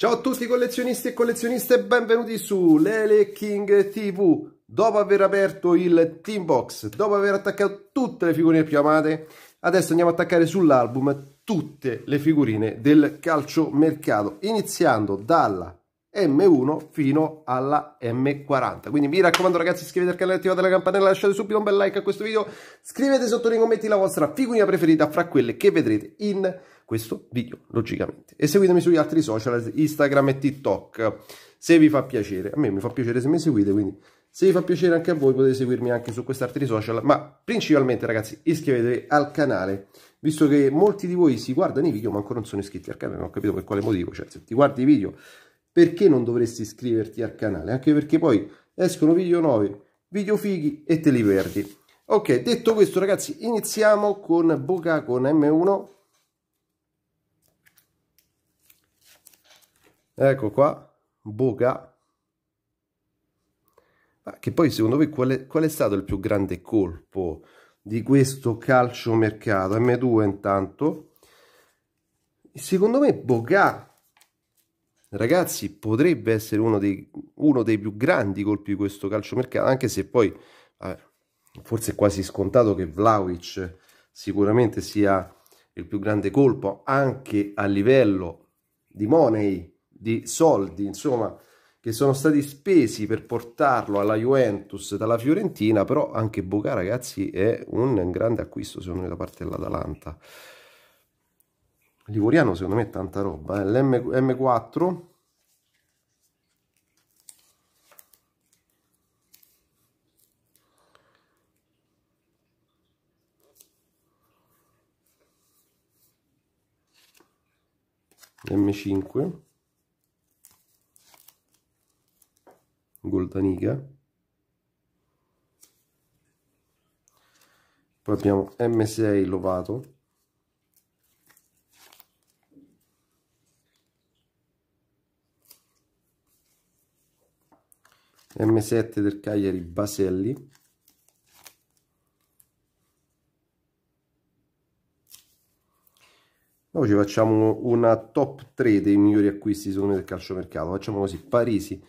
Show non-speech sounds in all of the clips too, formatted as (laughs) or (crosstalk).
Ciao a tutti collezionisti e collezioniste benvenuti su Lele King TV. Dopo aver aperto il team box, dopo aver attaccato tutte le figurine più amate, adesso andiamo ad attaccare sull'album tutte le figurine del calciomercato, iniziando dalla M1 fino alla M40 quindi mi raccomando ragazzi iscrivetevi al canale attivate la campanella lasciate subito un bel like a questo video scrivete sotto nei commenti la vostra figurina preferita fra quelle che vedrete in questo video logicamente e seguitemi sugli altri social Instagram e TikTok se vi fa piacere a me mi fa piacere se mi seguite quindi se vi fa piacere anche a voi potete seguirmi anche su questi altri social ma principalmente ragazzi iscrivetevi al canale visto che molti di voi si guardano i video ma ancora non sono iscritti al canale non ho capito per quale motivo cioè se ti guardi i video perché non dovresti iscriverti al canale? Anche perché poi escono video nuovi, video fighi e te li perdi. Ok, detto questo ragazzi, iniziamo con Boca con M1. Ecco qua, Boca. Ah, che poi secondo voi qual è, qual è stato il più grande colpo di questo calcio mercato? M2 intanto. Secondo me Boca ragazzi potrebbe essere uno dei, uno dei più grandi colpi di questo calciomercato, anche se poi vabbè, forse è quasi scontato che Vlaovic sicuramente sia il più grande colpo anche a livello di money, di soldi, insomma, che sono stati spesi per portarlo alla Juventus dalla Fiorentina, però anche Boca, ragazzi, è un grande acquisto secondo me da parte dell'Atalanta. Livoriano secondo me è tanta roba, eh. l'M4 M5 Goldaniga poi abbiamo M6 Lovato M7 del Cagliari Baselli poi ci facciamo una top 3 dei migliori acquisti secondo me del calciomercato. Facciamo così, Parisi,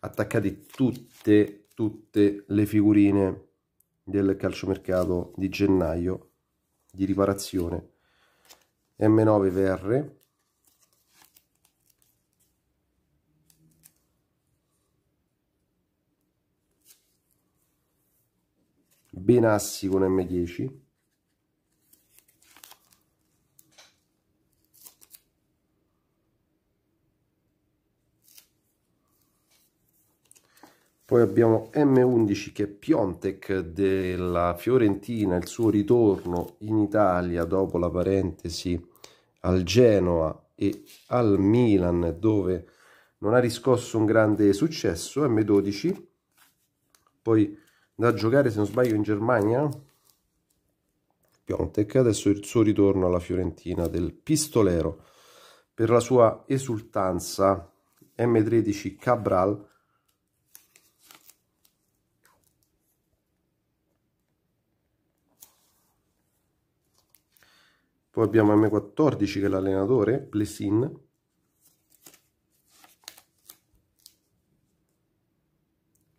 attaccate tutte, tutte le figurine del calciomercato di gennaio di riparazione. M9 VR, Benassi con M10 poi abbiamo M11 che è Piontek della Fiorentina il suo ritorno in Italia dopo la parentesi al Genoa e al Milan dove non ha riscosso un grande successo M12 poi da giocare se non sbaglio in Germania Piontek adesso il suo ritorno alla Fiorentina del pistolero per la sua esultanza M13 Cabral poi abbiamo M14 che è l'allenatore Plessin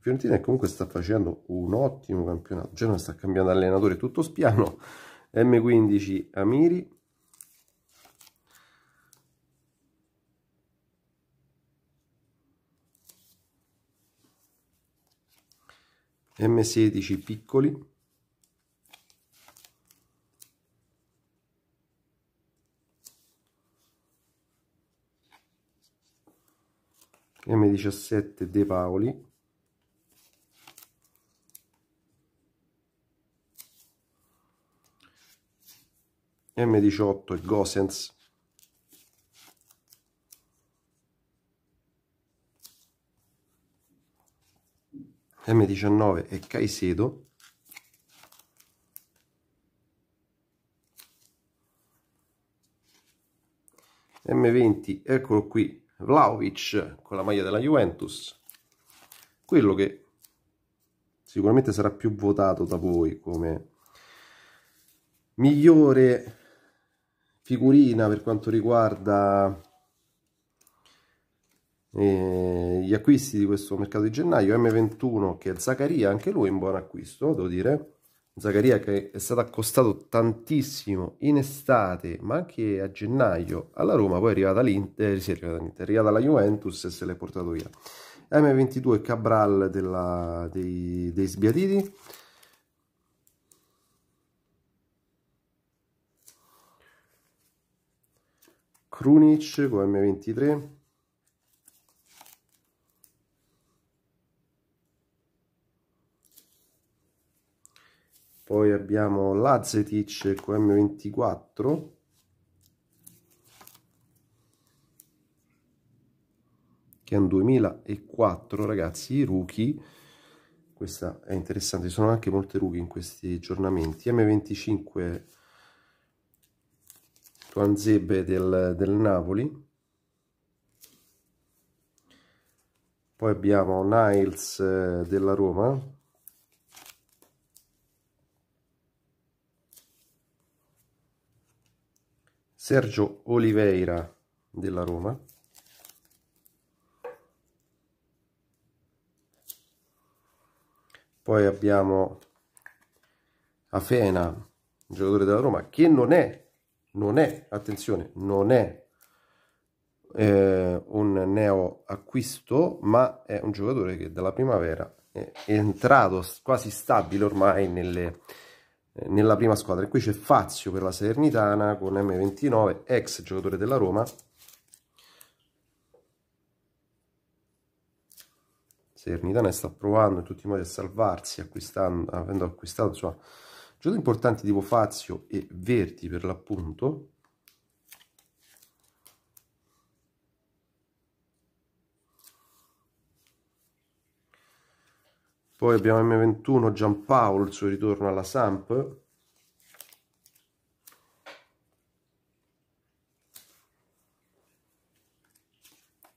Fiorentina che comunque sta facendo un ottimo campionato. Genova sta cambiando allenatore tutto spiano. (laughs) M15 Amiri. M16 piccoli. M17 De Paoli. M18 e Gosens M19 e Caicedo M20 eccolo qui Vlaovic con la maglia della Juventus quello che sicuramente sarà più votato da voi come migliore figurina per quanto riguarda eh, gli acquisti di questo mercato di gennaio M21 che è Zaccaria anche lui è un buon acquisto devo dire Zaccaria che è stato accostato tantissimo in estate ma anche a gennaio alla Roma poi è arrivata l'Inter, eh, sì, è arrivata, è arrivata la Juventus e se l'è portato via M22 Cabral della, dei, dei Sbiatiti Krunic con M23 poi abbiamo Lazetic con M24 che è un 2004 ragazzi i rookie questa è interessante ci sono anche molte rookie in questi aggiornamenti M25 Planzebe del, del Napoli. Poi abbiamo Niles eh, della Roma. Sergio Oliveira della Roma. Poi abbiamo Afena, giocatore della Roma, che non è non è, attenzione, non è eh, un neo acquisto, ma è un giocatore che dalla primavera è entrato quasi stabile ormai nelle, eh, nella prima squadra. E qui c'è Fazio per la Salernitana con M29, ex giocatore della Roma. Salernitana sta provando in tutti i modi a salvarsi acquistando, avendo acquistato insomma, Giocatori importanti tipo Fazio e Verdi per l'appunto. Poi abbiamo M21 Giampaolo, il suo ritorno alla Samp.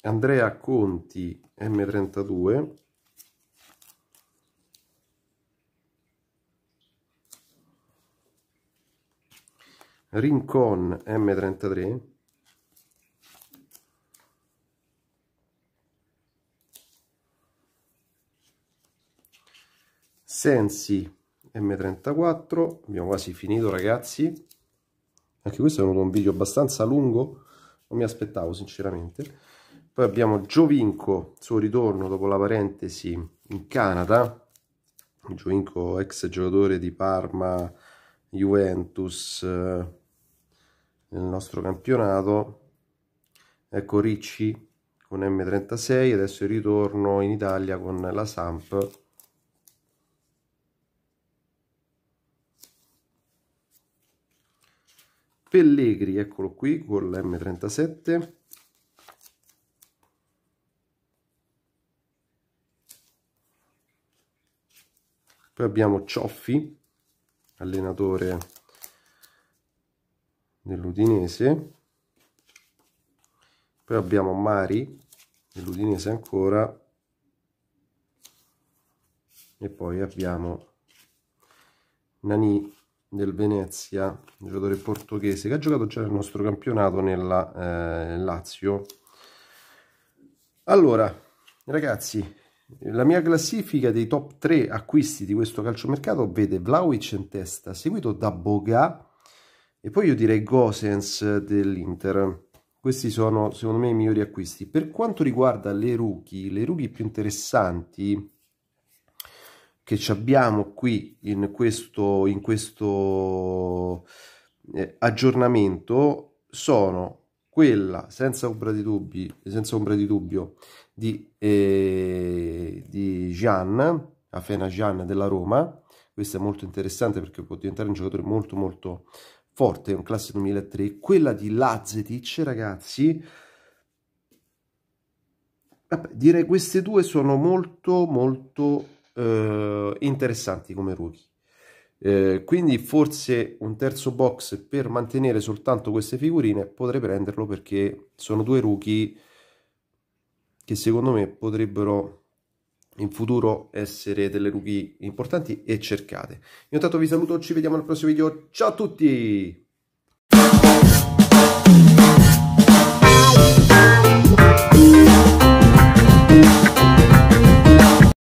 Andrea Conti M32 Rincon M33 Sensi M34 abbiamo quasi finito ragazzi anche questo è venuto un video abbastanza lungo non mi aspettavo sinceramente poi abbiamo Giovinco suo ritorno dopo la parentesi in Canada Giovinco ex giocatore di Parma Juventus eh, nel nostro campionato ecco Ricci con M36 adesso ritorno in Italia con la Samp Pellegri, eccolo qui con l'M37 poi abbiamo Cioffi allenatore dell'Udinese poi abbiamo Mari dell'Udinese ancora e poi abbiamo Nani del Venezia, un giocatore portoghese che ha giocato già nel nostro campionato nella eh, Lazio. Allora, ragazzi, la mia classifica dei top 3 acquisti di questo calciomercato vede Vlaovic in testa, seguito da Boga e poi io direi Gosens eh, dell'Inter. Questi sono, secondo me, i migliori acquisti. Per quanto riguarda le rookie, le rookie più interessanti che abbiamo qui in questo, in questo eh, aggiornamento sono quella, senza ombra di, dubbi, senza ombra di dubbio, di, eh, di Gian, Afena Gian della Roma. Questa è molto interessante perché può diventare un giocatore molto molto forte, un classe 2003. Quella di Lazetic, ragazzi, vabbè, direi queste due sono molto, molto eh, interessanti come rookie. Eh, quindi forse un terzo box per mantenere soltanto queste figurine potrei prenderlo perché sono due rookie che secondo me potrebbero in futuro essere delle rookie importanti e cercate. Io intanto vi saluto, ci vediamo al prossimo video, ciao a tutti!